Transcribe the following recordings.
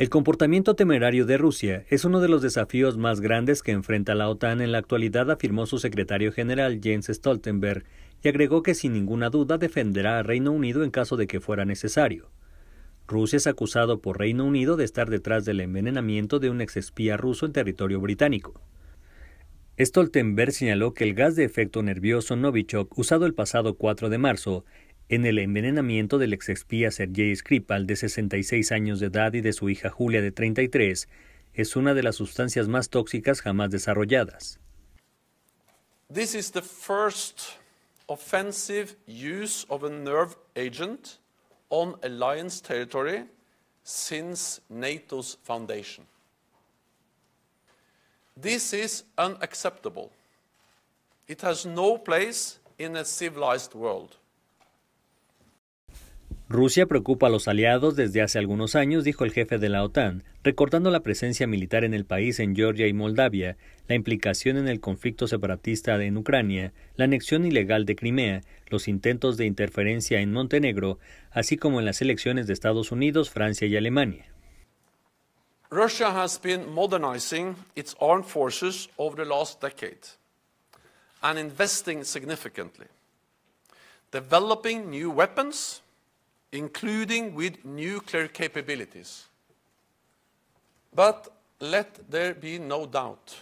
El comportamiento temerario de Rusia es uno de los desafíos más grandes que enfrenta la OTAN en la actualidad, afirmó su secretario general Jens Stoltenberg, y agregó que sin ninguna duda defenderá a Reino Unido en caso de que fuera necesario. Rusia es acusado por Reino Unido de estar detrás del envenenamiento de un exespía ruso en territorio británico. Stoltenberg señaló que el gas de efecto nervioso Novichok usado el pasado 4 de marzo en el envenenamiento del exespía Sergei Skripal, de 66 años de edad, y de su hija Julia, de 33, es una de las sustancias más tóxicas jamás desarrolladas. This is the first offensive use of a nerve agent on alliance territory since NATO's foundation. This is unacceptable. It has no place in a civilized world. Rusia preocupa a los aliados desde hace algunos años, dijo el jefe de la OTAN, recordando la presencia militar en el país en Georgia y Moldavia, la implicación en el conflicto separatista en Ucrania, la anexión ilegal de Crimea, los intentos de interferencia en Montenegro, así como en las elecciones de Estados Unidos, Francia y Alemania. Russia has been modernizing its armed forces over the last decade and investing significantly, developing new weapons including with nuclear capabilities. But let there be no doubt,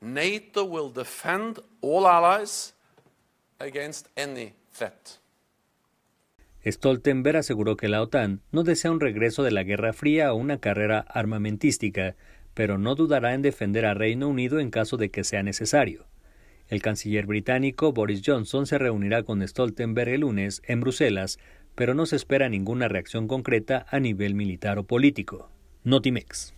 NATO will defend all allies against any threat. Stoltenberg aseguró que la OTAN no desea un regreso de la Guerra Fría o una carrera armamentística, pero no dudará en defender al Reino Unido en caso de que sea necesario. El canciller británico Boris Johnson se reunirá con Stoltenberg el lunes en Bruselas pero no se espera ninguna reacción concreta a nivel militar o político. Notimex.